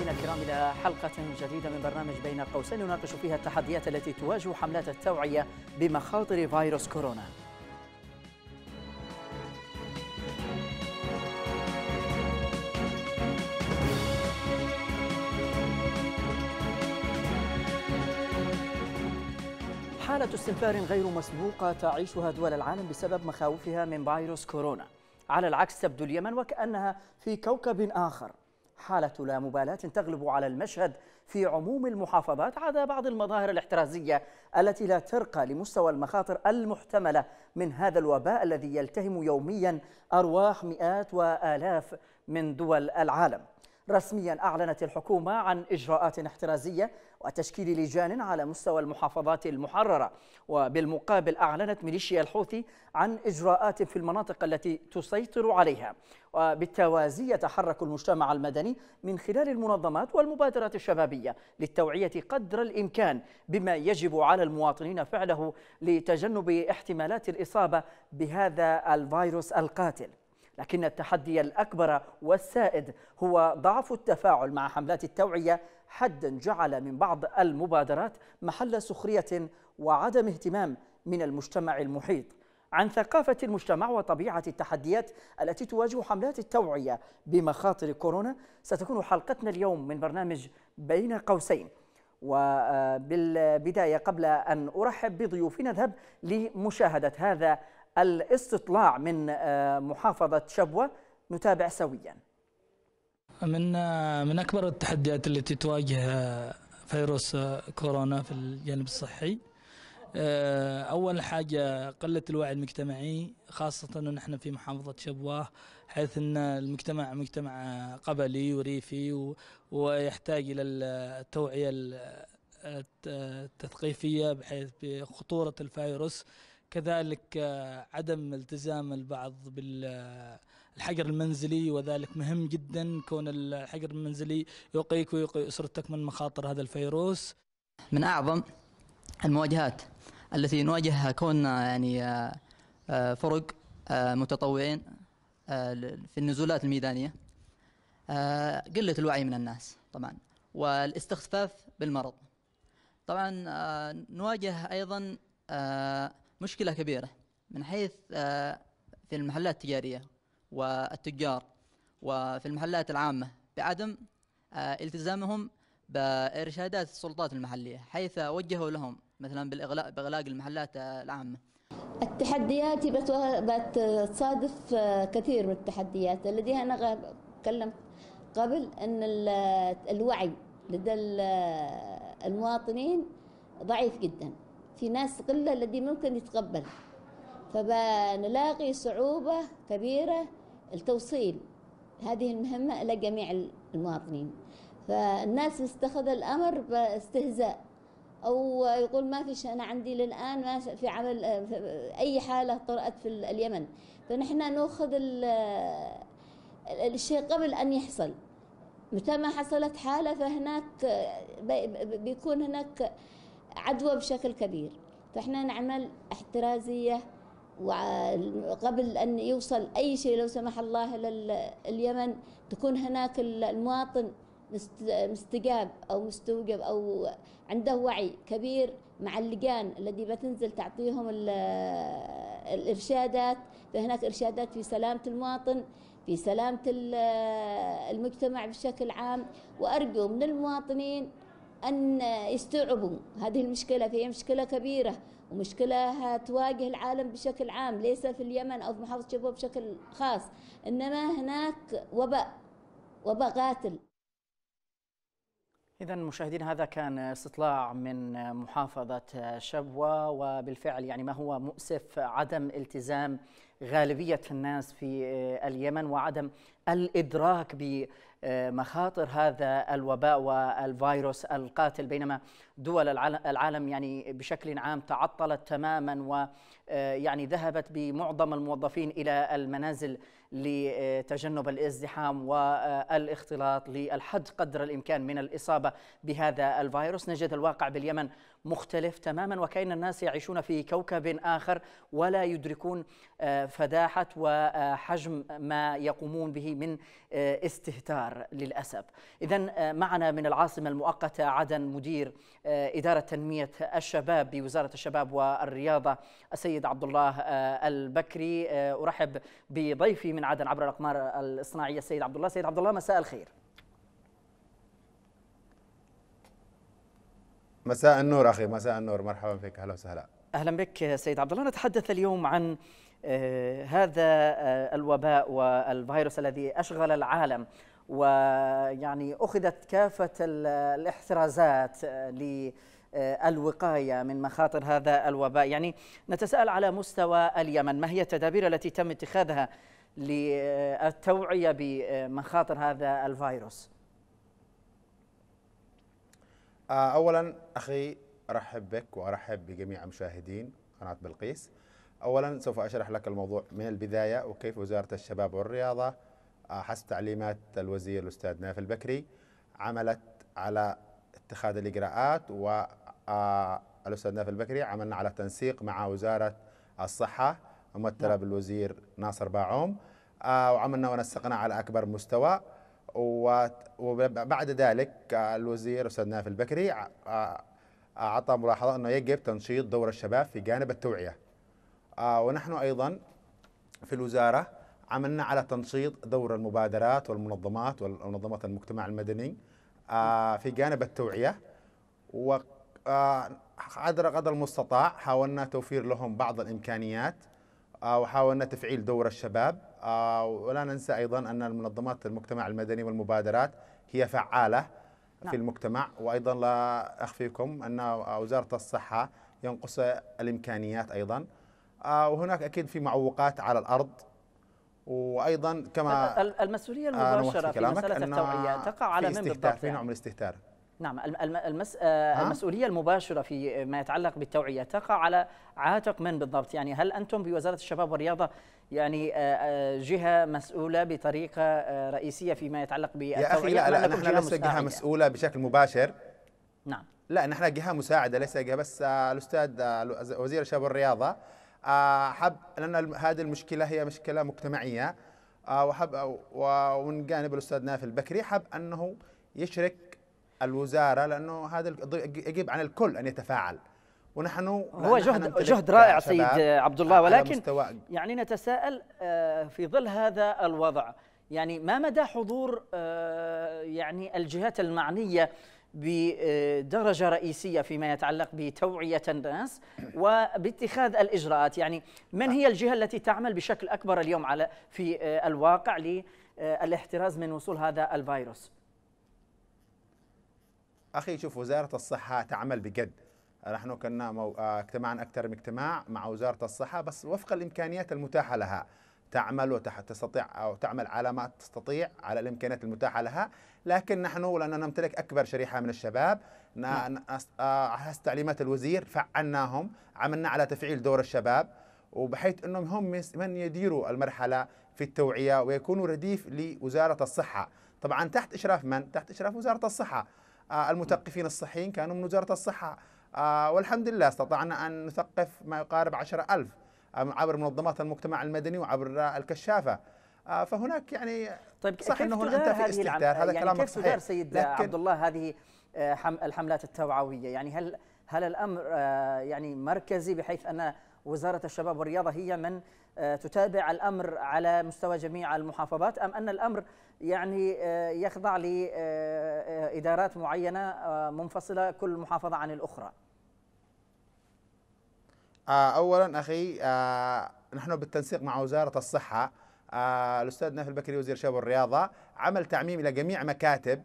مشاهدينا الكرام إلى حلقة جديدة من برنامج بين قوسين نناقش فيها التحديات التي تواجه حملات التوعية بمخاطر فيروس كورونا حالة استنفار غير مسبوقة تعيشها دول العالم بسبب مخاوفها من فيروس كورونا على العكس تبدو اليمن وكأنها في كوكب آخر حالة لا مبالاة تغلب على المشهد في عموم المحافظات عدا بعض المظاهر الاحترازية التي لا ترقى لمستوى المخاطر المحتملة من هذا الوباء الذي يلتهم يوميا أرواح مئات وآلاف من دول العالم رسميا أعلنت الحكومة عن إجراءات احترازية وتشكيل لجان على مستوى المحافظات المحررة وبالمقابل أعلنت ميليشيا الحوثي عن إجراءات في المناطق التي تسيطر عليها وبالتوازي يتحرك المجتمع المدني من خلال المنظمات والمبادرات الشبابية للتوعية قدر الإمكان بما يجب على المواطنين فعله لتجنب احتمالات الإصابة بهذا الفيروس القاتل لكن التحدي الأكبر والسائد هو ضعف التفاعل مع حملات التوعية حدا جعل من بعض المبادرات محل سخرية وعدم اهتمام من المجتمع المحيط عن ثقافة المجتمع وطبيعة التحديات التي تواجه حملات التوعية بمخاطر كورونا ستكون حلقتنا اليوم من برنامج بين قوسين وبالبداية قبل أن أرحب بضيوفي نذهب لمشاهدة هذا الاستطلاع من آه، محافظة شبوة نتابع سويا من آه، من أكبر التحديات التي تواجه آه، فيروس كورونا في الجانب الصحي آه، أول حاجة قلة الوعي المجتمعي خاصة أن احنا في محافظة شبواه حيث أن المجتمع مجتمع قبلي وريفي ويحتاج إلى التوعية التثقيفية بحيث بخطورة الفيروس كذلك آه، عدم التزام البعض بالحجر آه، المنزلي وذلك مهم جدا كون الحجر المنزلي يقيك ويقي أسرتك من مخاطر هذا الفيروس من أعظم المواجهات التي نواجهها كوننا يعني آه، آه، فرق آه، متطوعين في النزولات الميدانية قلة الوعي من الناس طبعا والاستخفاف بالمرض طبعا نواجه أيضا مشكلة كبيرة من حيث في المحلات التجارية والتجار وفي المحلات العامة بعدم التزامهم بإرشادات السلطات المحلية حيث وجهوا لهم مثلا بالاغلاق باغلاق المحلات العامه التحديات بتصادف آه، كثير من التحديات الذي انا اتكلم قبل ان الوعي لدى المواطنين ضعيف جدا في ناس قله الذي ممكن يتقبل فبنلاقي صعوبه كبيره التوصيل هذه المهمه الى جميع المواطنين فالناس استخذ الامر باستهزاء أو يقول ما فيش أنا عندي للآن ما في عمل آه، أي حالة طرأت في اليمن فنحن نأخذ الشيء قبل أن يحصل متى ما حصلت حالة فهناك بيكون هناك عدوى بشكل كبير فإحنا نعمل احترازية وقبل أن يوصل أي شيء لو سمح الله إلى اليمن تكون هناك المواطن مستجاب أو مستوجب أو عنده وعي كبير مع اللجان الذي بتنزل تعطيهم الإرشادات فهناك إرشادات في سلامة المواطن في سلامة المجتمع بشكل عام وأرجو من المواطنين أن يستوعبوا هذه المشكلة فهي مشكلة كبيرة ومشكلة تواجه العالم بشكل عام ليس في اليمن أو في محافظة شبوة بشكل خاص إنما هناك وباء وباء قاتل إذا مشاهدين هذا كان استطلاع من محافظة شبوة وبالفعل يعني ما هو مؤسف عدم التزام غالبية الناس في اليمن وعدم الإدراك بمخاطر هذا الوباء والفيروس القاتل بينما دول العالم يعني بشكل عام تعطلت تماما ويعني ذهبت بمعظم الموظفين إلى المنازل لتجنب الازدحام والاختلاط للحد قدر الامكان من الاصابه بهذا الفيروس نجد الواقع باليمن مختلف تماما وكأن الناس يعيشون في كوكب آخر ولا يدركون آه، فداحة وحجم آه، ما يقومون به من آه، استهتار للأسف إذا معنا من العاصمة المؤقتة عدن مدير إدارة تنمية الشباب بوزارة الشباب والرياضة السيد عبد الله البكري أرحب بضيفي من عدن عبر الأقمار الاصطناعية السيد عبد الله سيد عبد الله مساء الخير مساء النور اخي مساء النور مرحبا فيك اهلا وسهلا اهلا بك سيد عبد الله نتحدث اليوم عن آه، هذا آه، الوباء والفيروس الذي اشغل العالم ويعني اخذت كافه الاحترازات آه، للوقايه من مخاطر هذا الوباء يعني نتساءل على مستوى اليمن ما هي التدابير التي تم اتخاذها للتوعيه بمخاطر هذا الفيروس آه، اولا اخي ارحب بك وارحب بجميع مشاهدين قناه بلقيس اولا سوف اشرح لك الموضوع من البدايه وكيف وزاره الشباب والرياضه آه، حسب تعليمات الوزير الاستاذ نافل البكري عملت على اتخاذ الاجراءات و آه، الاستاذ نافل البكري عملنا على تنسيق مع وزاره الصحه ممثله نعم. بالوزير ناصر باعوم وعملنا ونسقنا على اكبر مستوى وبعد ذلك الوزير استاذ نايف البكري اعطى ملاحظه انه يجب تنشيط دور الشباب في جانب التوعيه ونحن ايضا في الوزاره عملنا على تنشيط دور المبادرات والمنظمات ومنظمات المجتمع المدني في جانب التوعيه و قدر قدر المستطاع حاولنا توفير لهم بعض الامكانيات وحاولنا تفعيل دور الشباب آه، ولا ننسى أيضا أن المنظمات المجتمع المدني والمبادرات هي فعالة نعم. في المجتمع وأيضا لا أخفيكم أن وزارة الصحة ينقص الإمكانيات أيضا آه، وهناك أكيد في معوقات على الأرض وايضا كما المسؤوليه آه، المباشره في مساله التوعيه تقع على من بالضبط؟ في نوع من يعني؟ الاستهتار نعم المس... آه، المسؤوليه المباشره في ما يتعلق بالتوعيه تقع على عاتق من بالضبط يعني هل انتم بوزاره الشباب والرياضه يعني آه، آه، جهه مسؤوله بطريقه رئيسيه فيما يتعلق بالتوعيه يا اخي لا لا نحن لسنا جهه مسؤوله بشكل مباشر نعم لا نحن جهه مساعده ليس جهه بس الاستاذ وزير الشباب والرياضه حب لان هذه المشكله هي مشكله مجتمعيه وحب ومن جانب الاستاذ نافل البكري حب انه يشرك الوزاره لانه هذا يجب على الكل ان يتفاعل ونحن هو جهد جهد رائع سيد عبد الله ولكن يعني نتساءل آه، في ظل هذا الوضع يعني ما مدى حضور آه، يعني الجهات المعنيه بدرجه رئيسيه فيما يتعلق بتوعيه الناس وباتخاذ الاجراءات يعني من هي الجهه التي تعمل بشكل اكبر اليوم على في آه، الواقع للاحتراز من وصول هذا الفيروس اخي شوف وزاره الصحه تعمل بجد نحن كنا مو... آه، اجتماعا اكثر من اجتماع مع وزاره الصحه بس وفق الامكانيات المتاحه لها تعمل وتستطيع او تعمل على ما تستطيع على الامكانيات المتاحه لها، لكن نحن لاننا نمتلك اكبر شريحه من الشباب نعم. آه، حسب تعليمات الوزير فعلناهم، عملنا على تفعيل دور الشباب وبحيث انهم هم من يديروا المرحله في التوعيه ويكونوا رديف لوزاره الصحه، طبعا تحت اشراف من؟ تحت اشراف وزاره الصحه. آه، المثقفين الصحيين كانوا من وزارة الصحة آه، والحمد لله استطعنا أن نثقف ما يقارب عشر ألف آه، عبر منظمات المجتمع المدني وعبر الكشافة فهناك يعني طيب صح انه انت في استهتار هذا يعني كلامك كيف صحيح سيد عبد الله هذه الحملات التوعويه يعني هل هل الامر يعني مركزي بحيث ان وزارة الشباب والرياضة هي من آه، تتابع الأمر على مستوى جميع المحافظات أم أن الأمر يعني آه، يخضع لإدارات آه، معينة منفصلة كل محافظة عن الأخرى أولا أخي نحن بالتنسيق مع وزارة الصحة الأستاذ نافل بكري وزير الشباب والرياضة عمل تعميم إلى جميع مكاتب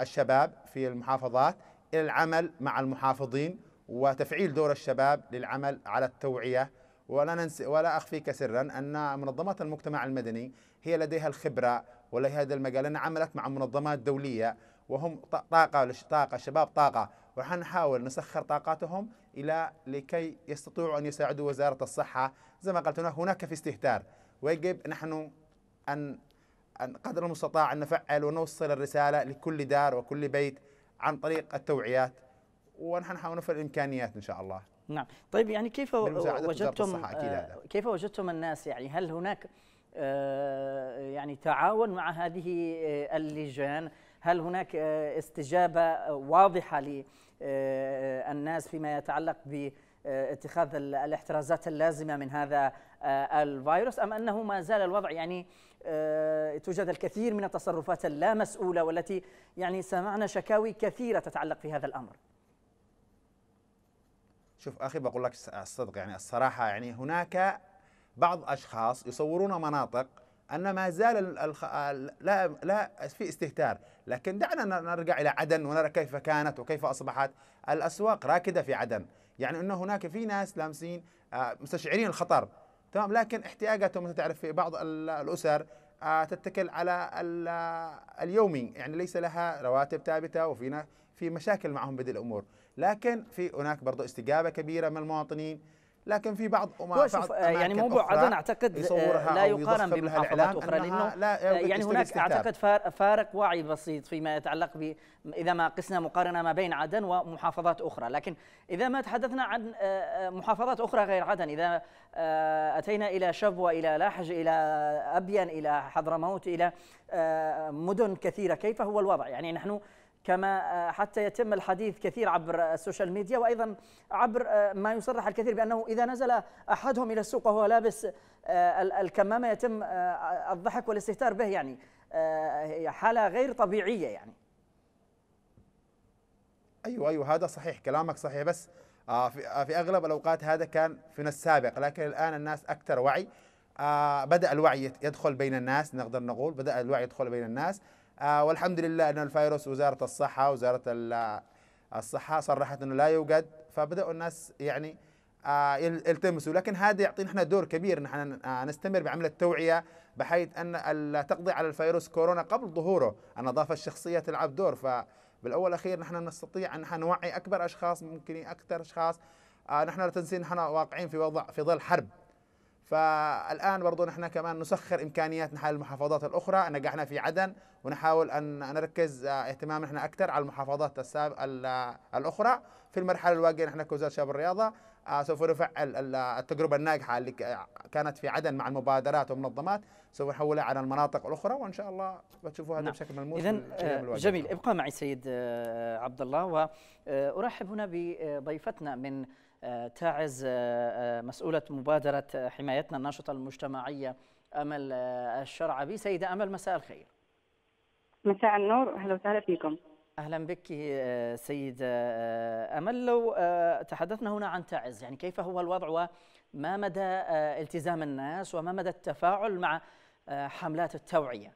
الشباب في المحافظات إلى العمل مع المحافظين وتفعيل دور الشباب للعمل على التوعية ولا ننسى ولا أخفيك سرا أن منظمات المجتمع المدني هي لديها الخبرة ولها هذا المجال لأنها عملت مع منظمات دولية وهم طاقة طاقة شباب طاقة وحنحاول نسخر طاقاتهم إلى لكي يستطيعوا أن يساعدوا وزارة الصحة زي ما قلت هناك هناك في استهتار ويجب نحن أن أن قدر المستطاع أن نفعل ونوصل الرسالة لكل دار وكل بيت عن طريق التوعيات ونحن نحاول نوفر الامكانيات ان شاء الله. نعم، طيب يعني كيف وجدتم آه، كيف وجدتم الناس يعني هل هناك آه، يعني تعاون مع هذه آه، اللجان؟ هل هناك استجابه واضحه للناس فيما يتعلق ب اتخاذ الاحترازات اللازمه من هذا الفيروس ام انه ما زال الوضع يعني توجد الكثير من التصرفات اللامسؤوله والتي يعني سمعنا شكاوي كثيره تتعلق في هذا الامر؟ شوف اخي بقول لك الصدق يعني الصراحه يعني هناك بعض اشخاص يصورون مناطق ان ما زال الخ... لا لا في استهتار، لكن دعنا نرجع الى عدن ونرى كيف كانت وكيف اصبحت الاسواق راكده في عدن، يعني انه هناك في ناس لامسين آه، مستشعرين الخطر تمام لكن احتياجاتهم انت تعرف في بعض الاسر آه، تتكل على آه، اليومي يعني ليس لها رواتب ثابته وفي في مشاكل معهم بهذه الامور لكن في هناك برضو استجابة كبيرة من المواطنين لكن في بعض أمم، بعض آه، يعني موضوع عدن اعتقد آه، لا يقارن بمحافظات اخرى لانه لا آه، يعني هناك اعتقد فارق وعي بسيط فيما يتعلق ب اذا ما قسنا مقارنه ما بين عدن ومحافظات اخرى لكن اذا ما تحدثنا عن محافظات اخرى غير عدن اذا اتينا الى شبوه الى لاحج الى ابين الى حضرموت الى مدن كثيره كيف هو الوضع يعني نحن كما آه، حتى يتم الحديث كثير عبر السوشيال ميديا وايضا عبر آه، ما يصرح الكثير بانه اذا نزل احدهم الى السوق وهو لابس آه، الكمامه يتم الضحك والاستهتار به يعني حاله غير طبيعيه يعني ايوه ايوه هذا صحيح كلامك صحيح بس في اغلب الاوقات هذا كان في السابق لكن الان الناس اكثر وعي بدا الوعي يدخل بين الناس نقدر نقول بدا الوعي يدخل بين الناس آه، والحمد لله أن الفيروس وزارة الصحة وزارة الصحة صرحت أنه لا يوجد فبدأوا الناس يعني آه، يلتمسوا لكن هذا يعطينا احنا دور كبير نحن آه، نستمر بعمل التوعيه بحيث ان تقضي على الفيروس كورونا قبل ظهوره، النظافه الشخصيه تلعب دور فبالاول الاخير نحن نستطيع ان نحن نوعي اكبر اشخاص ممكن اكثر اشخاص نحن لا تنسين نحن واقعين في وضع في ظل حرب فالآن برضو نحن كمان نسخر إمكانياتنا حال المحافظات الأخرى نجحنا في عدن ونحاول أن نركز آه، اهتمام نحن أكثر على المحافظات الأخرى في المرحلة الواقعة نحن كوزارة شباب الرياضة آه، سوف نفعل التجربة الناجحة اللي كانت في عدن مع المبادرات والمنظمات سوف نحولها على المناطق الأخرى وإن شاء الله بتشوفوا هذا نعم. بشكل ملموس إذا آه، جميل ابقى معي سيد عبد الله وأرحب هنا بضيفتنا من تعز آه، آه، مسؤولة مبادرة آه، حمايتنا الناشطة المجتمعية أمل الشرعبي سيدة أمل مساء الخير مساء النور أهلا وسهلا فيكم أهلا بك سيدة أمل لو تحدثنا هنا عن تعز يعني كيف هو الوضع وما مدى التزام الناس وما مدى التفاعل مع حملات التوعية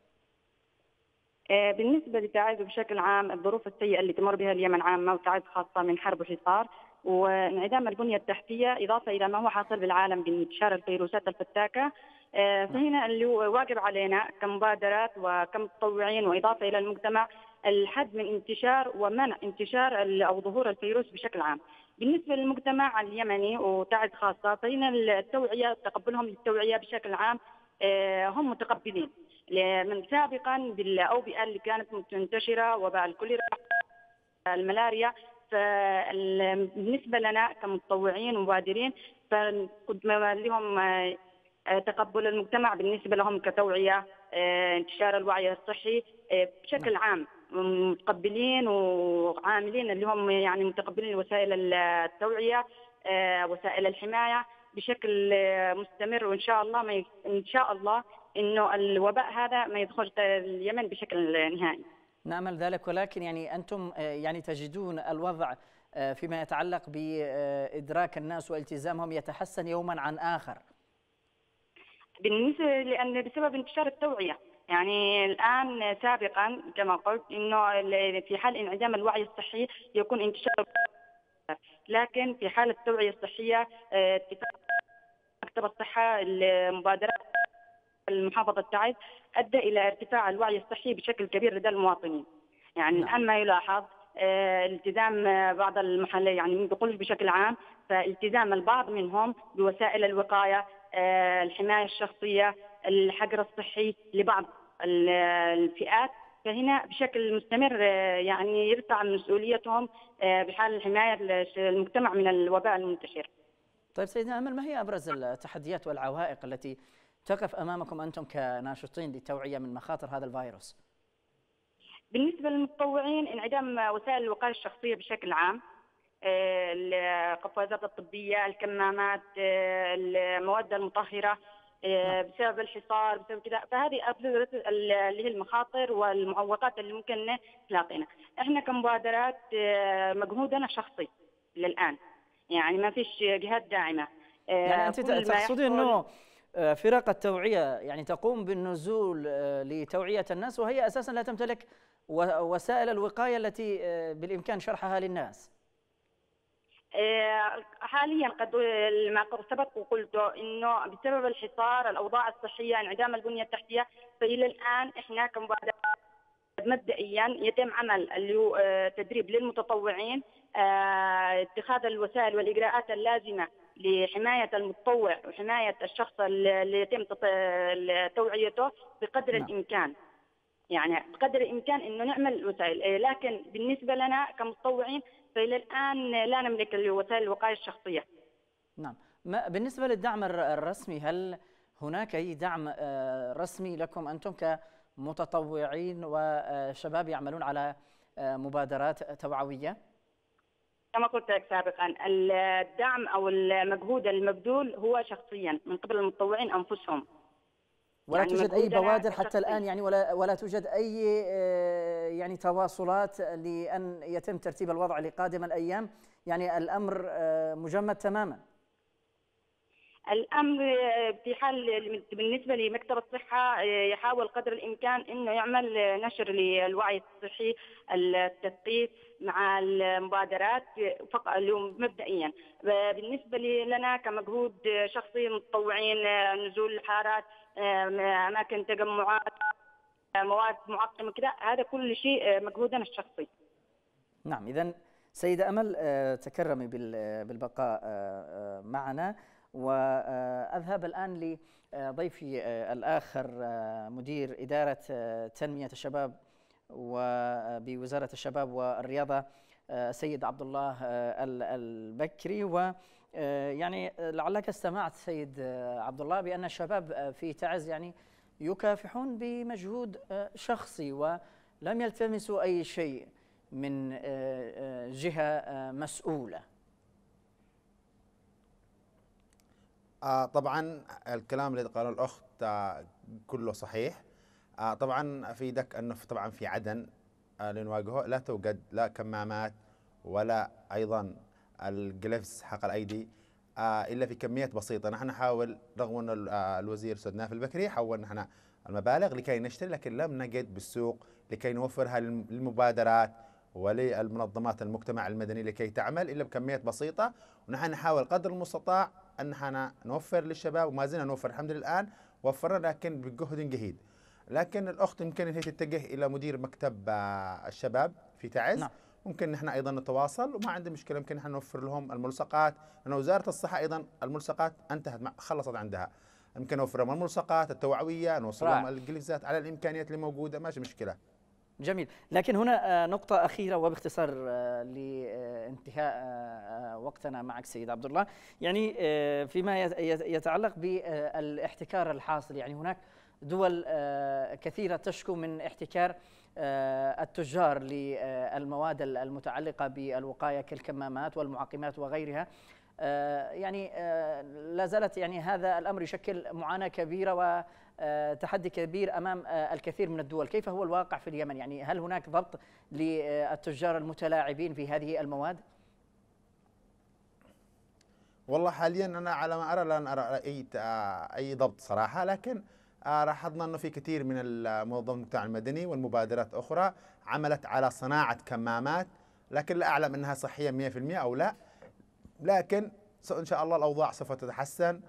بالنسبة لتعز بشكل عام الظروف السيئة اللي تمر بها اليمن عامة وتعز خاصة من حرب وحصار وانعدام البنية التحتية إضافة إلى ما هو حاصل بالعالم بانتشار الفيروسات الفتاكة آه، فهنا اللي واجب علينا كمبادرات وكمتطوعين وإضافة إلى المجتمع الحد من انتشار ومنع انتشار أو ظهور الفيروس بشكل عام بالنسبة للمجتمع اليمني وتعد خاصة فهنا التوعية تقبلهم للتوعية بشكل عام آه، هم متقبلين من سابقا بالأوبئة اللي كانت منتشرة وباء الكوليرا الملاريا آه، بالنسبه لنا كمتطوعين ومبادرين فقدم لهم آه، آه، تقبل المجتمع بالنسبه لهم كتوعيه انتشار الوعي الصحي بشكل نعم. عام متقبلين وعاملين اللي هم يعني متقبلين وسائل التوعيه وسائل الحمايه بشكل مستمر وان شاء الله ما ي... ان شاء الله انه الوباء هذا ما يدخل اليمن بشكل نهائي. نامل ذلك ولكن يعني انتم آه، يعني تجدون الوضع آه، فيما يتعلق بادراك الناس والتزامهم يتحسن يوما عن اخر. بالنسبه لان بسبب انتشار التوعيه يعني الان سابقا كما قلت انه في حال انعدام الوعي الصحي يكون انتشار لكن في حال التوعيه الصحيه آه، اتفاق مكتب الصحه المبادرات المحافظه تعز ادى الى ارتفاع الوعي الصحي بشكل كبير لدى المواطنين. يعني نعم. أما يلاحظ آه، التزام بعض المحلات يعني بقول بقولش بشكل عام فالتزام البعض منهم بوسائل الوقايه آه، الحمايه الشخصيه الحجر الصحي لبعض الفئات فهنا بشكل مستمر آه، يعني يرفع مسؤوليتهم بحال حمايه المجتمع من الوباء المنتشر. طيب سيدنا امل ما هي ابرز التحديات والعوائق التي تقف امامكم انتم كناشطين للتوعيه من مخاطر هذا الفيروس؟ بالنسبه للمتطوعين انعدام وسائل الوقايه الشخصيه بشكل عام آه، القفازات الطبيه، الكمامات، آه، المواد المطهره آه، نعم. بسبب الحصار بسبب كذا فهذه ابرز اللي هي المخاطر والمعوقات اللي ممكن تلاقينا احنا كمبادرات مجهودنا شخصي للان يعني ما فيش جهات داعمه يعني انت تقصدي انه آه، فرق التوعيه يعني تقوم بالنزول آه، لتوعيه الناس وهي اساسا لا تمتلك وسائل الوقايه التي آه، بالامكان شرحها للناس. حاليا قد ما سبق وقلت انه بسبب الحصار الاوضاع الصحيه انعدام البنيه التحتيه فالى الان احنا كمبادره مبدئيا يتم عمل اللي تدريب للمتطوعين اتخاذ الوسائل والاجراءات اللازمه لحمايه المتطوع وحمايه الشخص اللي يتم توعيته بقدر نعم. الامكان يعني بقدر الامكان انه نعمل وسائل إيه، لكن بالنسبه لنا كمتطوعين فالى الان لا نملك وسائل الوقايه الشخصيه نعم ما بالنسبه للدعم الرسمي هل هناك اي دعم آه، رسمي لكم انتم كمتطوعين وشباب يعملون على آه، مبادرات توعويه كما قلت لك سابقا الدعم او المجهود المبذول هو شخصيا من قبل المتطوعين انفسهم ولا يعني توجد اي بوادر حتى شخصي. الان يعني ولا ولا توجد اي آه، يعني تواصلات لان يتم ترتيب الوضع لقادم الايام يعني الامر آه، مجمد تماما الامر في حال بالنسبه لمكتب الصحه يحاول قدر الامكان انه يعمل نشر للوعي الصحي التثقيف مع المبادرات فقط مبدئيا بالنسبه لنا كمجهود شخصي متطوعين نزول الحارات اماكن تجمعات مواد معقمه كذا هذا كل شيء مجهودنا الشخصي نعم اذا سيده امل آه، تكرمي آه، بالبقاء آه، معنا واذهب الان لضيفي آه، الاخر آه، مدير اداره آه، تنميه الشباب وبوزاره الشباب والرياضه سيد عبد الله البكري و يعني لعلك استمعت سيد عبد الله بان الشباب في تعز يعني يكافحون بمجهود شخصي ولم يلتمسوا اي شيء من جهه مسؤوله آه طبعا الكلام اللي قاله الاخت آه كله صحيح آه طبعا افيدك انه طبعا في عدن آه، لنواجهه لا توجد لا كمامات ولا ايضا الجلفز حق الايدي آه، الا في كميات بسيطه نحن نحاول رغم ان آه، الوزير سيدنا في البكري حول نحن المبالغ لكي نشتري لكن لم نجد بالسوق لكي نوفرها للمبادرات وللمنظمات المجتمع المدني لكي تعمل الا بكميات بسيطه ونحن نحاول قدر المستطاع ان احنا نوفر للشباب وما زلنا نوفر الحمد لله الان وفرنا لكن بجهد جهيد لكن الاخت يمكن هي تتجه الى مدير مكتب آه، الشباب في تعز نعم. ممكن نحن ايضا نتواصل وما عندي مشكله يمكن نحن نوفر لهم الملصقات لان وزاره الصحه ايضا الملصقات انتهت خلصت عندها يمكن نوفر لهم الملصقات التوعويه نوصل لهم الجلسات على الامكانيات اللي موجوده ماشي مشكله جميل لكن هنا آه، نقطة أخيرة وباختصار آه، لانتهاء آه، وقتنا معك سيد عبد الله يعني فيما يتعلق بالاحتكار الحاصل يعني هناك دول كثيرة تشكو من احتكار التجار للمواد المتعلقة بالوقاية كالكمامات والمعقمات وغيرها آه، يعني آه، لا زالت يعني هذا الامر يشكل معاناه كبيره وتحدي آه، كبير امام الكثير من الدول، كيف هو الواقع في اليمن؟ يعني هل هناك ضبط للتجار المتلاعبين في هذه المواد؟ والله حاليا انا على ما ارى لن ارى اي اي ضبط صراحه لكن لاحظنا انه في كثير من المنظمات المجتمع المدني والمبادرات اخرى عملت على صناعه كمامات لكن لا اعلم انها صحيه 100% او لا لكن ان شاء الله الاوضاع سوف تتحسن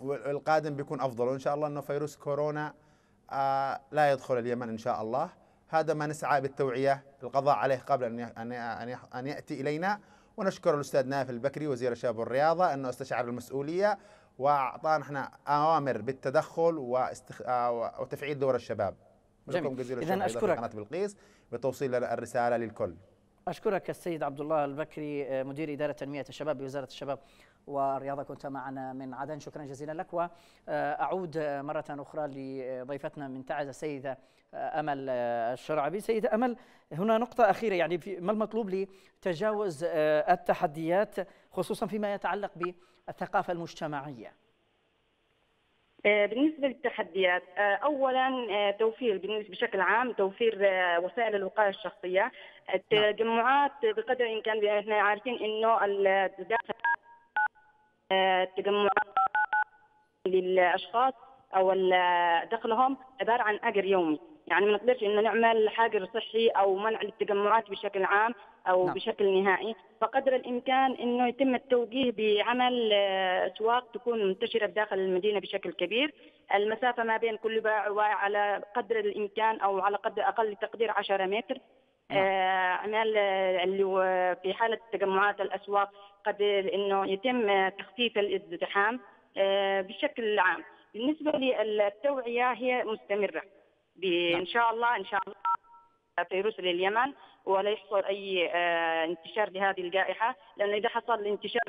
والقادم بيكون افضل وان شاء الله انه فيروس كورونا آه لا يدخل اليمن ان شاء الله هذا ما نسعى بالتوعيه القضاء عليه قبل ان ان ان ياتي الينا ونشكر الاستاذ نايف البكري وزير الشباب والرياضه انه استشعر المسؤوليه واعطانا احنا اوامر بالتدخل واستخ... آه وتفعيل دور الشباب جميل اذا اشكرك قناه بلقيس بتوصيل الرساله للكل أشكرك السيد عبد الله البكري آه، مدير إدارة تنمية الشباب بوزارة الشباب والرياضة كنت معنا من عدن شكرا جزيلا لك وأعود آه، آه، مرة أخرى لضيفتنا من تعز السيدة أمل الشرعبي سيدة أمل هنا نقطة أخيرة يعني ما المطلوب لتجاوز التحديات خصوصا فيما يتعلق بالثقافة المجتمعية آه، بالنسبة للتحديات آه، أولا آه، توفير بالنسبة بشكل عام توفير وسائل الوقاية الشخصية نعم. التجمعات بقدر الإمكان إحنا عارفين إنه الداخل التجمعات للأشخاص أو دخلهم عبارة عن أجر يومي يعني ما نقدرش إن نعمل حاجر صحي أو منع للتجمعات بشكل عام أو نعم. بشكل نهائي فقدر الإمكان إنه يتم التوجيه بعمل آه، أسواق تكون منتشرة داخل المدينة بشكل كبير المسافة ما بين كل بائع على قدر الإمكان أو على قدر أقل تقدير 10 متر اعمال آه، آه، اللي في حاله تجمعات الاسواق قد انه يتم تخفيف الازدحام بشكل عام بالنسبه للتوعيه هي مستمره ان نعم. شاء الله ان شاء الله فيروس لليمن ولا يحصل اي آه، انتشار لهذه الجائحه لانه اذا حصل الانتشار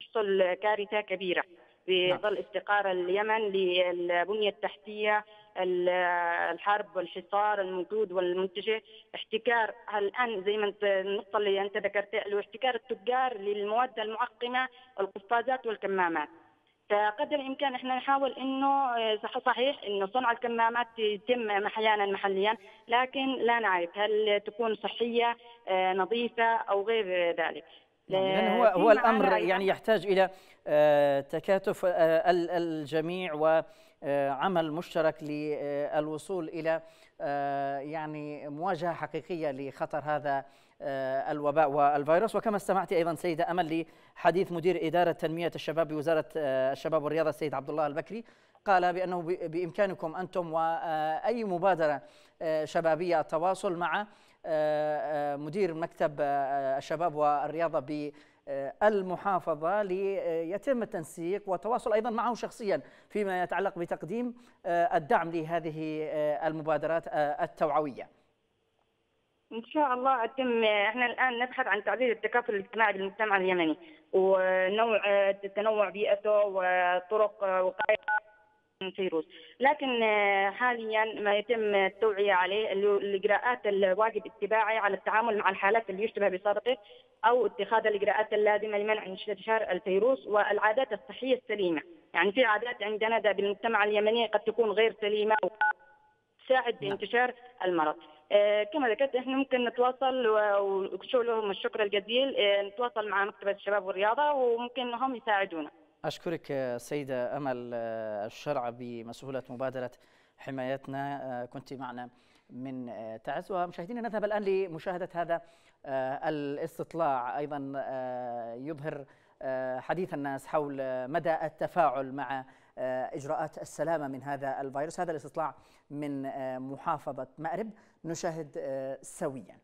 يحصل كارثه كبيره نعم. بظل استقرار اليمن للبنيه التحتيه الحرب والحصار الموجود والمنتجه احتكار الان زي ما انت النقطه اللي انت ذكرتها احتكار التجار للمواد المعقمه القفازات والكمامات فقدر الامكان احنا نحاول انه آه، صحيح انه صنع الكمامات يتم احيانا محليا لكن لا نعرف هل تكون صحيه آه، نظيفه او غير ذلك يعني هو هو الامر يعني يحتاج الى تكاتف الجميع وعمل مشترك للوصول الى يعني مواجهه حقيقيه لخطر هذا آه، الوباء والفيروس وكما استمعت أيضا سيدة أمل لحديث مدير إدارة تنمية الشباب بوزارة آه، الشباب والرياضة السيد عبد الله البكري قال بأنه بإمكانكم أنتم وأي مبادرة آه، شبابية التواصل مع مدير مكتب الشباب والرياضة ب المحافظة ليتم التنسيق والتواصل أيضا معه شخصيا فيما يتعلق بتقديم الدعم لهذه المبادرات التوعوية ان شاء الله اتم احنا الان نبحث عن تعزيز التكافل الاجتماعي بالمجتمع اليمني ونوع تنوع بيئته وطرق وقايه الفيروس لكن حاليا ما يتم التوعيه عليه الاجراءات الواجب اتباعها على التعامل مع الحالات اللي يشتبه بسرقه او اتخاذ الاجراءات اللازمه لمنع انتشار الفيروس والعادات الصحيه السليمه يعني في عادات عندنا بالمجتمع اليمني قد تكون غير سليمه تساعد بانتشار نعم. المرض آه، كما ذكرت احنا ممكن نتواصل ونشكر لهم الشكر الجزيل آه، نتواصل مع مكتب الشباب والرياضه وممكن هم يساعدونا. اشكرك سيده امل آه، الشرع بمسؤوله مبادره حمايتنا كنت معنا من تعز ومشاهدينا نذهب الان لمشاهده هذا الاستطلاع ايضا يظهر حديث الناس حول مدى التفاعل مع اجراءات السلامه من هذا الفيروس، هذا الاستطلاع من محافظه مأرب نشاهد آه، سويا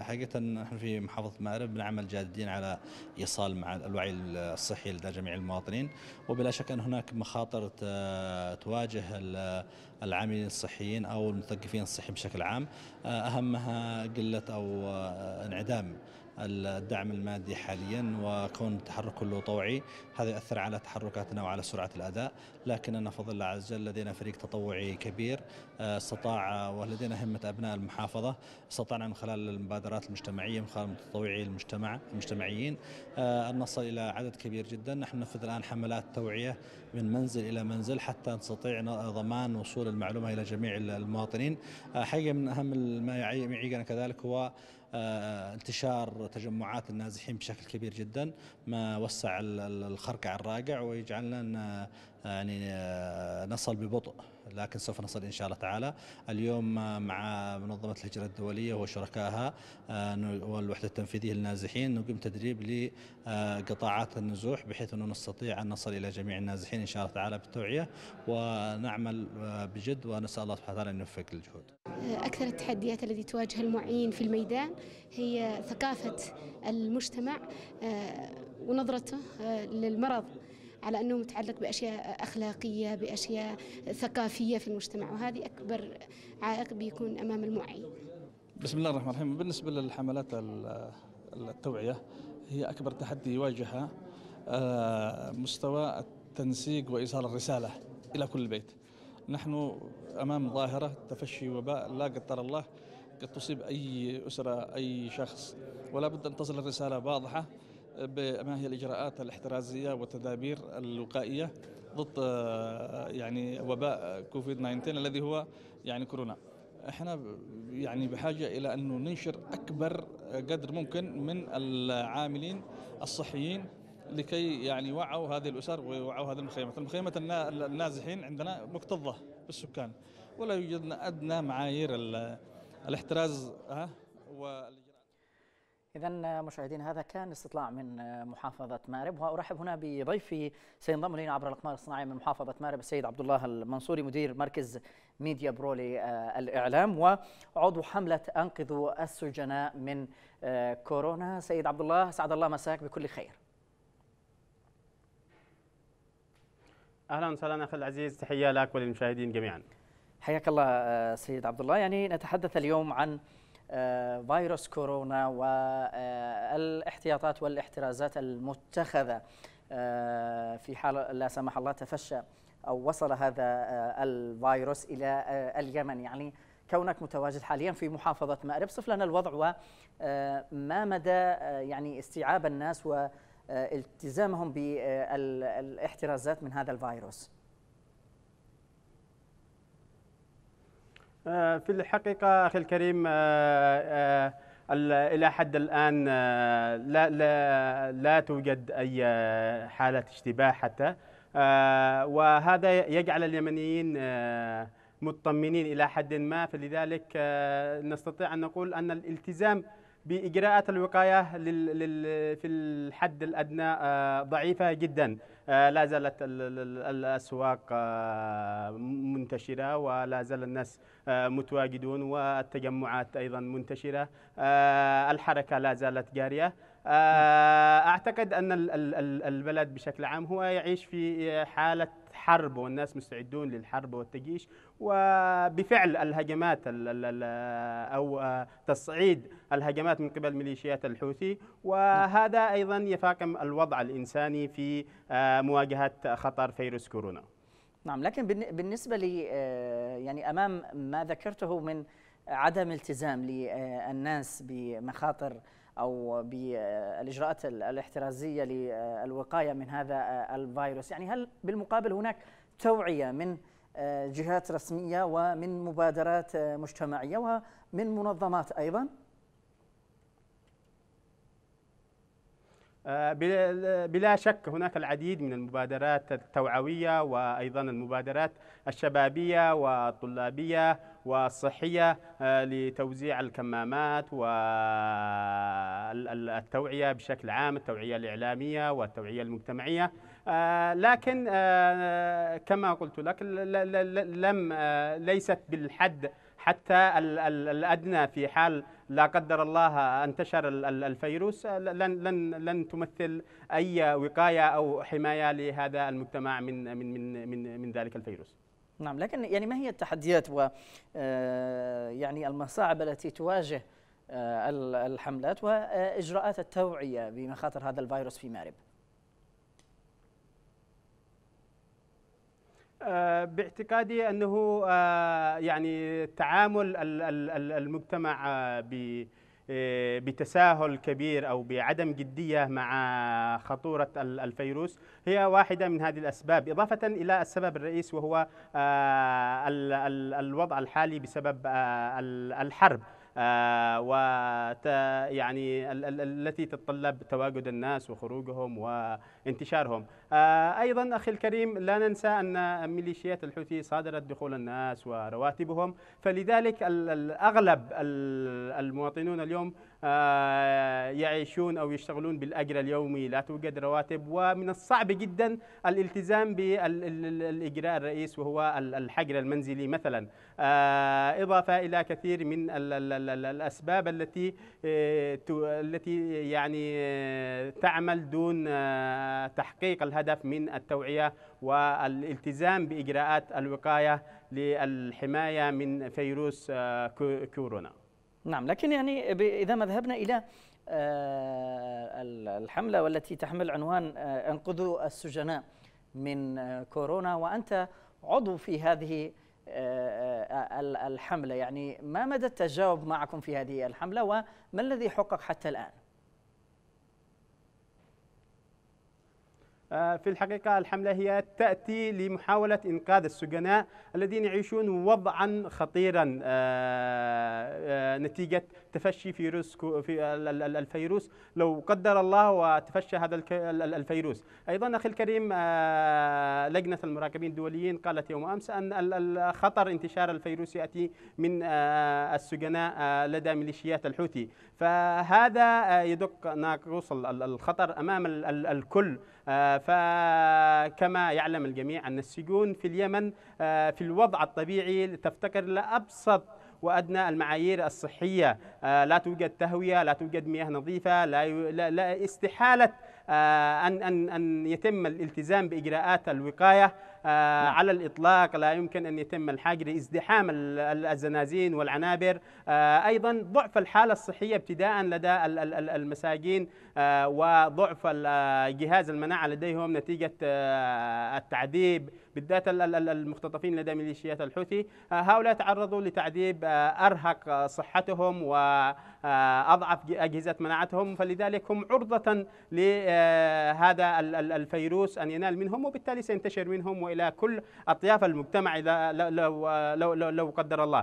حقيقة نحن في محافظة مأرب بنعمل جادين على إيصال مع الوعي الصحي لدى جميع المواطنين وبلا شك أن هناك مخاطر تواجه العاملين الصحيين أو المثقفين الصحيين بشكل عام آه، أهمها قلة أو آه، انعدام الدعم المادي حاليا وكون التحرك كله طوعي هذا يؤثر على تحركاتنا وعلى سرعة الأداء لكننا فضل الله عز وجل لدينا فريق تطوعي كبير استطاع ولدينا همة أبناء المحافظة استطعنا من خلال المبادرات المجتمعية من خلال متطوعي المجتمع المجتمعيين أن آه، نصل إلى عدد كبير جدا نحن ننفذ الآن حملات توعية من منزل إلى منزل حتى نستطيع ضمان وصول المعلومة إلى جميع المواطنين آه، حقيقة من أهم ما يعيقنا كذلك هو آه، انتشار تجمعات النازحين بشكل كبير جدا ما وسع الخرق على الراقع ويجعلنا آه، يعني آه، نصل ببطء لكن سوف نصل إن شاء الله تعالى اليوم مع منظمة الهجرة الدولية وشركائها آه، والوحدة التنفيذية للنازحين نقيم تدريب لقطاعات النزوح بحيث أنه نستطيع أن نصل إلى جميع النازحين إن شاء الله تعالى بالتوعية ونعمل آه، بجد ونسأل الله سبحانه وتعالى أن يوفق الجهود آه، أكثر التحديات التي تواجه المعين في الميدان هي ثقافة المجتمع ونظرته للمرض على أنه متعلق بأشياء أخلاقية بأشياء ثقافية في المجتمع وهذه أكبر عائق بيكون أمام المعين بسم الله الرحمن الرحيم بالنسبة للحملات التوعية هي أكبر تحدي يواجهها آه، مستوى التنسيق وإيصال الرسالة إلى كل بيت نحن أمام ظاهرة تفشي وباء لا قدر الله قد تصيب أي أسرة أي شخص ولا بد أن تصل الرسالة واضحة بما هي الاجراءات الاحترازيه والتدابير الوقائيه ضد آه، يعني وباء كوفيد 19 الذي هو يعني كورونا. احنا يعني بحاجه الى انه ننشر اكبر قدر ممكن من العاملين الصحيين لكي يعني يوعوا هذه الاسر ويوعوا هذه المخيمات، المخيمات النازحين عندنا مكتظه بالسكان ولا يوجدنا ادنى معايير الاحتراز ها آه، إذا مشاهدين هذا كان استطلاع من محافظة مارب وأرحب هنا بضيفي سينضم إلينا عبر الأقمار الصناعية من محافظة مارب السيد عبد الله المنصوري مدير مركز ميديا برولي آه، الإعلام وعضو حملة أنقذوا السجناء من آه، كورونا سيد عبد الله سعد الله مساك بكل خير أهلا وسهلا أخي العزيز تحية لك وللمشاهدين جميعا حياك الله آه، سيد عبد الله يعني نتحدث اليوم عن آه، فيروس كورونا والاحتياطات والاحترازات المتخذة آه، في حال لا سمح الله تفشى أو وصل هذا آه، الفيروس إلى اليمن يعني كونك متواجد حاليا في محافظة مأرب صف لنا الوضع وما مدى يعني استيعاب الناس والتزامهم بالاحترازات من هذا الفيروس آه، في الحقيقة أخي الكريم آه، آه، إلى حد الآن لا, لا, لا توجد أي حالة اشتباه حتى وهذا يجعل اليمنيين مطمئنين إلى حد ما فلذلك نستطيع أن نقول أن الالتزام باجراءات الوقايه في الحد الادنى آه، ضعيفه جدا آه، لا زالت الاسواق آه، منتشره ولا زال الناس متواجدون والتجمعات ايضا منتشره الحركه لا زالت جاريه نعم. اعتقد ان البلد بشكل عام هو يعيش في حاله حرب والناس مستعدون للحرب والتجيش وبفعل الهجمات أو آه، تصعيد الهجمات من قبل ميليشيات الحوثي وهذا أيضا يفاقم الوضع الإنساني في آه، مواجهة خطر فيروس كورونا نعم لكن بالنسبة لي آه، يعني أمام ما ذكرته من عدم التزام للناس بمخاطر أو بالإجراءات الاحترازية للوقاية من هذا الفيروس يعني هل بالمقابل هناك توعية من جهات رسمية ومن مبادرات مجتمعية ومن منظمات أيضا؟ آه، بلا شك هناك العديد من المبادرات التوعوية وأيضا المبادرات الشبابية والطلابية والصحية آه، لتوزيع الكمامات والتوعية بشكل عام التوعية الإعلامية والتوعية المجتمعية آه، لكن آه، كما قلت لك لم ليست بالحد حتى الأدنى في حال لا قدر الله انتشر الفيروس لن لن لن تمثل اي وقايه او حمايه لهذا المجتمع من من من من, من ذلك الفيروس. نعم لكن يعني ما هي التحديات و آه، يعني المصاعب التي تواجه آه، الحملات واجراءات التوعيه بمخاطر هذا الفيروس في مارب؟ آه، باعتقادي انه يعني تعامل المجتمع ب بتساهل كبير أو بعدم جدية مع خطورة الفيروس هي واحدة من هذه الأسباب إضافة إلى السبب الرئيسي وهو آه، الوضع الحالي بسبب آه، الحرب آه، و يعني التي تتطلب تواجد الناس وخروجهم و انتشارهم آه، أيضا أخي الكريم لا ننسى أن ميليشيات الحوثي صادرت دخول الناس ورواتبهم فلذلك أغلب المواطنون اليوم آه، يعيشون أو يشتغلون بالأجر اليومي لا توجد رواتب ومن الصعب جدا الالتزام بالإجراء الرئيس وهو الحجر المنزلي مثلا آه، إضافة إلى كثير من الأسباب التي التي يعني تعمل دون تحقيق الهدف من التوعية والالتزام بإجراءات الوقاية للحماية من فيروس آه، كورونا نعم لكن يعني إذا ما ذهبنا إلى آه، الحملة والتي تحمل عنوان آه، انقذوا السجناء من كورونا وأنت عضو في هذه الحملة يعني ما مدى التجاوب معكم في هذه الحملة وما الذي حقق حتى الآن؟ آه، في الحقيقة الحملة هي تأتي لمحاولة إنقاذ السجناء الذين يعيشون وضعا خطيرا آه، آه، نتيجة تفشي فيروس في الفيروس لو قدر الله وتفشى هذا الفيروس أيضا أخي الكريم لجنة المراقبين الدوليين قالت يوم أمس أن خطر انتشار الفيروس يأتي من السجناء لدى ميليشيات الحوثي فهذا يدق ناقوس الخطر أمام الكل آه، فكما يعلم الجميع أن السجون في اليمن آه، في الوضع الطبيعي تفتقر لأبسط وادنى المعايير الصحيه آه، لا توجد تهويه لا توجد مياه نظيفه لا لا استحاله ان ان ان يتم الالتزام باجراءات الوقايه آه، نعم. على الإطلاق لا يمكن أن يتم الحاجة لازدحام الزنازين والعنابر آه، أيضا ضعف الحالة الصحية ابتداء لدى المساجين آه، وضعف آه، جهاز المناعة لديهم نتيجة آه، التعذيب بالذات المختطفين لدى ميليشيات الحوثي هؤلاء تعرضوا لتعذيب أرهق صحتهم وأضعف أجهزة مناعتهم فلذلك هم عرضة لهذا الفيروس أن ينال منهم وبالتالي سينتشر منهم وإلى كل أطياف المجتمع لو, لو, لو, لو قدر الله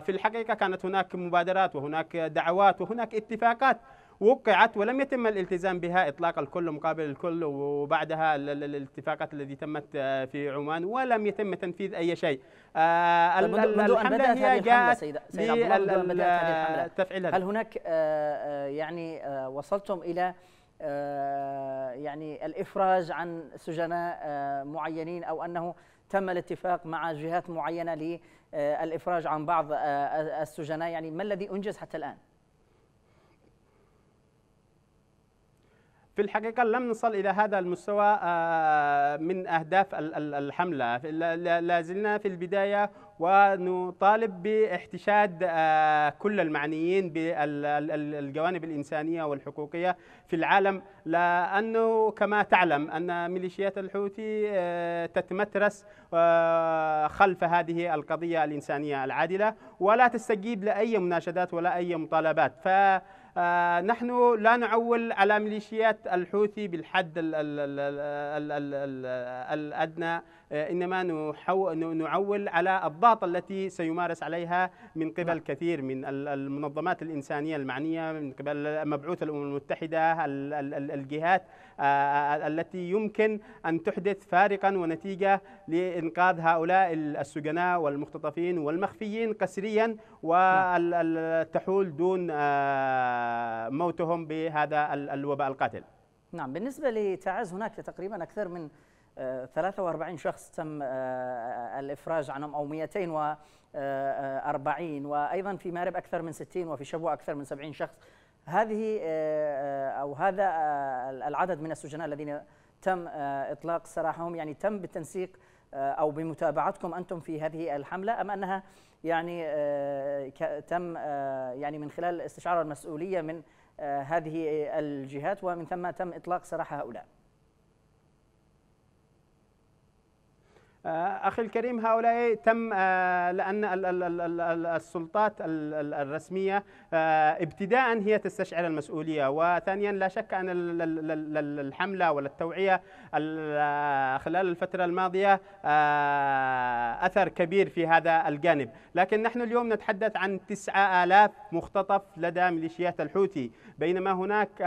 في الحقيقة كانت هناك مبادرات وهناك دعوات وهناك اتفاقات وقعت ولم يتم الالتزام بها إطلاق الكل مقابل الكل وبعدها الاتفاقات التي تمت آه، في عمان ولم يتم تنفيذ أي شيء آه، منذ أن بدأت هذه الحملة سيد عبد الله بدأت هذه الحملة هل هناك آه، يعني وصلتم إلى يعني الإفراج عن سجناء معينين أو أنه تم الاتفاق مع جهات معينة للإفراج عن بعض السجناء يعني ما الذي أنجز حتى الآن؟ في الحقيقة لم نصل إلى هذا المستوى آه، من أهداف الحملة لازلنا في البداية ونطالب باحتشاد آه، كل المعنيين بالجوانب الإنسانية والحقوقية في العالم لأنه كما تعلم أن ميليشيات الحوثي آه، تتمترس خلف هذه القضية الإنسانية العادلة ولا تستجيب لأي مناشدات ولا أي مطالبات ف آه، نحن لا نعول على ميليشيات الحوثي بالحد الـ الـ الـ الـ الـ الـ الـ الـ الادنى آه، انما نعول على الضغط التي سيمارس عليها من قبل نعم. كثير من المنظمات الانسانيه المعنيه من قبل مبعوث الامم المتحده الجهات آه، آه، التي يمكن ان تحدث فارقا ونتيجه لانقاذ هؤلاء السجناء والمختطفين والمخفيين قسريا والتحول نعم. دون موتهم بهذا الوباء القاتل. نعم بالنسبه لتعز هناك تقريبا اكثر من 43 شخص تم آه، آه، آه، الافراج عنهم او 240 وايضا في مارب اكثر من 60 وفي شبوه اكثر من 70 شخص هذه او هذا العدد من السجناء الذين تم اطلاق سراحهم يعني تم بالتنسيق او بمتابعتكم انتم في هذه الحمله ام انها يعني تم يعني من خلال استشعار المسؤوليه من هذه الجهات ومن ثم تم اطلاق سراح هؤلاء آه، أخي الكريم هؤلاء تم آه، لأن السلطات الرسمية آه، ابتداء هي تستشعر المسؤولية وثانيا لا شك أن الحملة والتوعية خلال الفترة الماضية أثر كبير في هذا الجانب لكن نحن اليوم نتحدث عن 9000 مختطف لدى ميليشيات الحوثي بينما هناك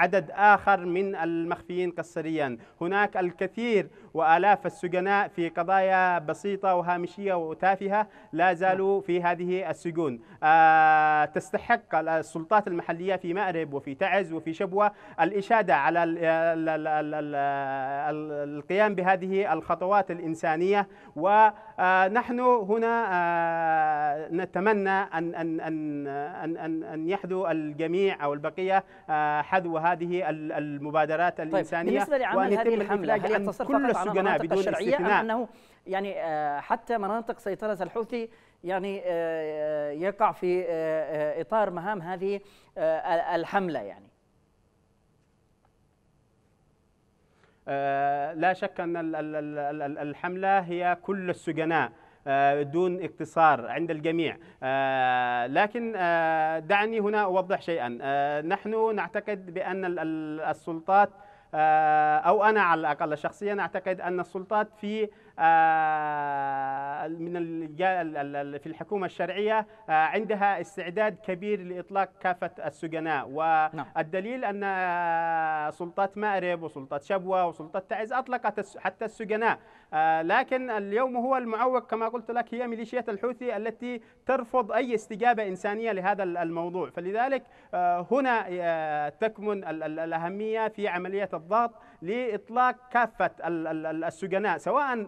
عدد آخر من المخفيين قسريا هناك الكثير وآلاف السجناء في قضايا بسيطة وهامشية وتافهة لا زالوا نعم. في هذه السجون آه، تستحق السلطات المحلية في مأرب وفي تعز وفي شبوة الإشادة على القيام بهذه الخطوات الإنسانية ونحن آه، هنا آه، نتمنى أن أن أن أن أن, يحذو الجميع أو البقية حذو هذه المبادرات طيب، الإنسانية طيب بالنسبة لعمل هذه الحملة هل يقتصر فقط على مناطق الشرعيه ام انه يعني آه، حتى مناطق سيطره الحوثي يعني آه، آه، يقع في اطار مهام هذه الحمله يعني لا شك ان الحمله هي كل السجناء دون اقتصار عند الجميع لكن دعني هنا اوضح شيئا نحن نعتقد بان السلطات آه، أو أنا على الأقل شخصيا أعتقد أن السلطات في آه، من في الحكومة الشرعية آه، عندها استعداد كبير لإطلاق كافة السجناء نعم. والدليل أن آه، سلطة مأرب وسلطة شبوة وسلطة تعز أطلقت حتى السجناء لكن اليوم هو المعوق كما قلت لك هي ميليشيات الحوثي التي ترفض أي استجابة إنسانية لهذا الموضوع فلذلك هنا تكمن الأهمية في عملية الضغط لإطلاق كافة السجناء سواء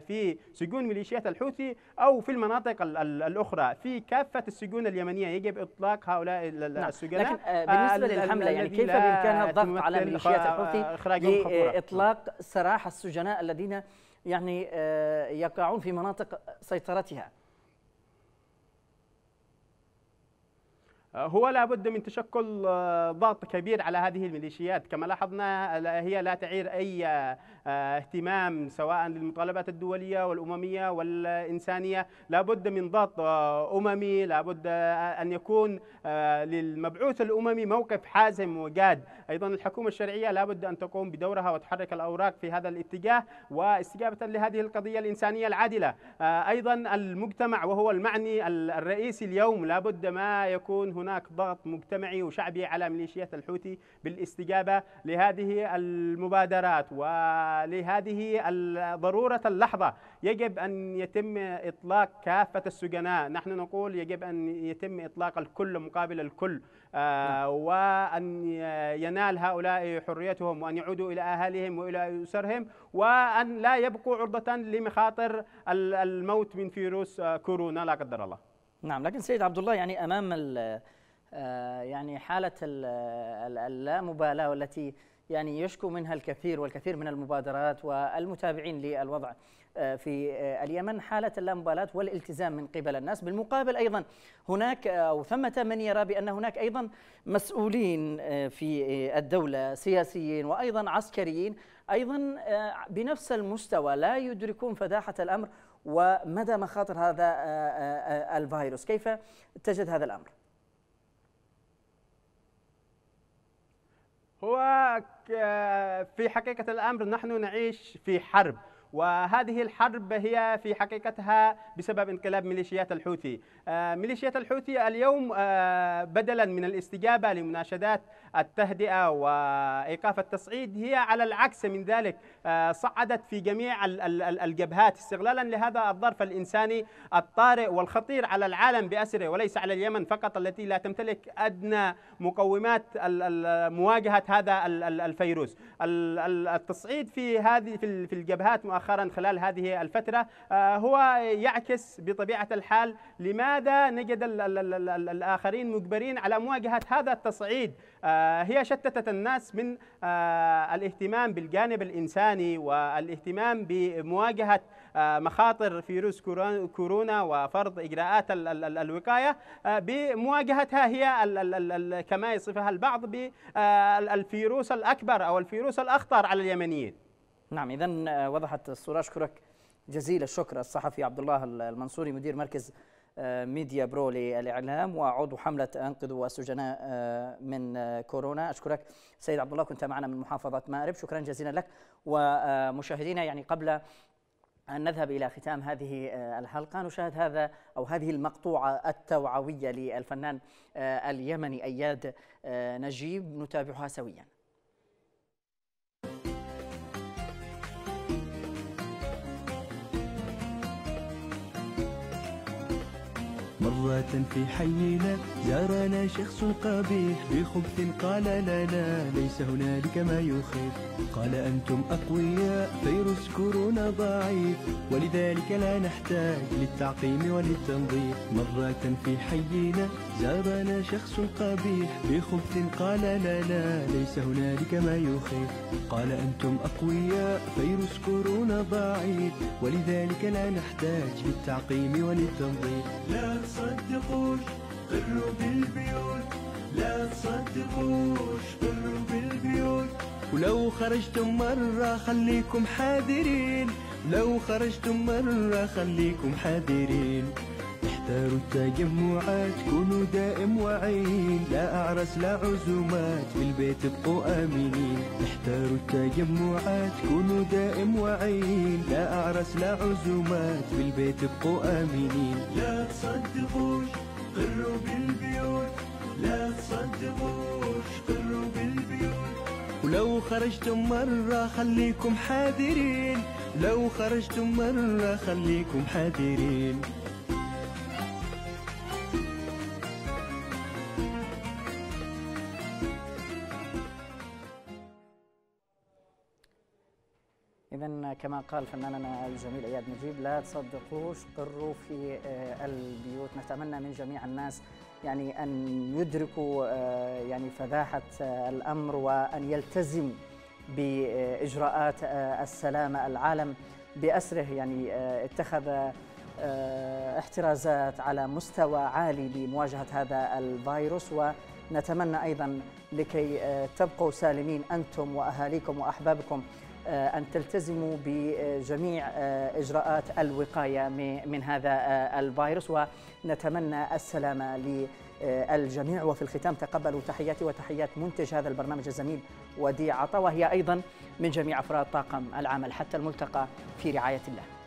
في سجون ميليشيات الحوثي أو في المناطق الأخرى في كافة السجون اليمنيه يجب إطلاق هؤلاء نعم. السجناء لكن آه، بالنسبة آه، للحملة يعني كيف بإمكانها الضغط على ميليشيات الحوثي لإطلاق سراح السجناء الذين يعني آه، يقعون في مناطق سيطرتها هو لابد من تشكل آه، ضغط كبير على هذه الميليشيات كما لاحظنا هي لا تعير أي آه، اهتمام سواء للمطالبات الدولية والأممية والإنسانية لابد من ضغط آه، أممي لابد أن يكون للمبعوث الأممي موقف حازم وجاد أيضا الحكومة الشرعية لابد أن تقوم بدورها وتحرك الأوراق في هذا الاتجاه واستجابة لهذه القضية الإنسانية العادلة أيضا المجتمع وهو المعني الرئيسي اليوم لابد ما يكون هناك هناك ضغط مجتمعي وشعبي على ميليشيات الحوثي بالاستجابة لهذه المبادرات ولهذه ضرورة اللحظة يجب أن يتم إطلاق كافة السجناء نحن نقول يجب أن يتم إطلاق الكل مقابل الكل آه، نعم. وأن ينال هؤلاء حريتهم وأن يعودوا إلى أهاليهم وإلى أسرهم وأن لا يبقوا عرضة لمخاطر الموت من فيروس كورونا لا قدر الله نعم لكن سيد عبد الله يعني امام آه، يعني حاله اللامبالاه والتي يعني يشكو منها الكثير والكثير من المبادرات والمتابعين للوضع آه، في آه، اليمن حالة اللامبالاة والالتزام من قبل الناس بالمقابل أيضا هناك أو ثمة من يرى بأن هناك أيضا مسؤولين في الدولة سياسيين وأيضا عسكريين أيضا بنفس المستوى لا يدركون فداحة الأمر ومدى مخاطر هذا آه، آه، آه، الفيروس كيف تجد هذا الأمر؟ هو في حقيقة الأمر نحن نعيش في حرب وهذه الحرب هي في حقيقتها بسبب انقلاب ميليشيات الحوثي آه، ميليشيات الحوثي اليوم آه، بدلا من الاستجابة لمناشدات التهدئة وإيقاف التصعيد هي على العكس من ذلك آه، صعدت في جميع الجبهات استغلالا لهذا الظرف الإنساني الطارئ والخطير على العالم بأسره وليس على اليمن فقط التي لا تمتلك أدنى مقومات مواجهة هذا الفيروس التصعيد في هذه في الجبهات مؤخرا خلال هذه الفترة هو يعكس بطبيعة الحال لماذا لماذا نجد الـ الـ الـ الـ الآخرين مجبرين على مواجهة هذا التصعيد آه، هي شتتت الناس من آه، الاهتمام بالجانب الإنساني والاهتمام بمواجهة آه، مخاطر فيروس كورونا وفرض إجراءات الوقاية بمواجهتها هي كما يصفها البعض بالفيروس الأكبر أو الفيروس الأخطر على اليمنيين نعم إذا وضحت الصورة أشكرك جزيل الشكر الصحفي عبد الله المنصوري مدير مركز ميديا برو للاعلام وعضو حمله انقذوا السجناء آه، من آه، كورونا اشكرك سيد عبد الله كنت معنا من محافظه مأرب شكرا جزيلا لك ومشاهدينا يعني قبل أن نذهب إلى ختام هذه آه، الحلقة نشاهد هذا أو هذه المقطوعة التوعوية للفنان اليمني أياد نجيب نتابعها سوياً مرة في حينا زارنا شخص قبيح بخبث قال لنا ليس هنالك ما يخيف قال أنتم أقوياء فيروس كورونا ضعيف ولذلك لا نحتاج للتعقيم وللتنظيف مرة في حينا زارنا شخص قبيح بخبث قال لنا ليس هنالك ما يخيف قال أنتم أقوياء فيروس كورونا ضعيف ولذلك لا نحتاج للتعقيم وللتنظيف لا تصدق تصدقوش قروا بالبيوت لا تصدقوش قروا بالبيوت ولو خرجتم مرة خليكم حاذرين لو خرجتم مرة خليكم حاذرين احذروا التجمعات كونوا دائم وعين لا أعرس لا عزومات في البيت ابقوا آمنين احذروا التجمعات كونوا دائم وعين لا أعرس لا عزومات في البيت ابقوا آمنين لا تصدقوش قروا بالبيوت لا تصدقوش قروا بالبيوت ولو خرجتم مرة خليكم حاذرين لو خرجتم مرة خليكم حاذرين إذا كما قال فناننا الجميل إياد نجيب لا تصدقوش قروا في آه، البيوت نتمنى من جميع الناس يعني أن يدركوا آه، يعني فذاحة آه، الأمر وأن يلتزموا بإجراءات السلامة العالم بأسره يعني اتخذ احترازات على مستوى عالي لمواجهة هذا الفيروس ونتمنى أيضا لكي تبقوا سالمين أنتم وأهاليكم وأحبابكم آه، أن تلتزموا بجميع آه، إجراءات الوقاية من هذا آه، الفيروس ونتمنى السلامة للجميع وفي الختام تقبلوا تحياتي وتحيات منتج هذا البرنامج الزميل وديع عطا وهي أيضا من جميع أفراد طاقم العمل حتى الملتقى في رعاية الله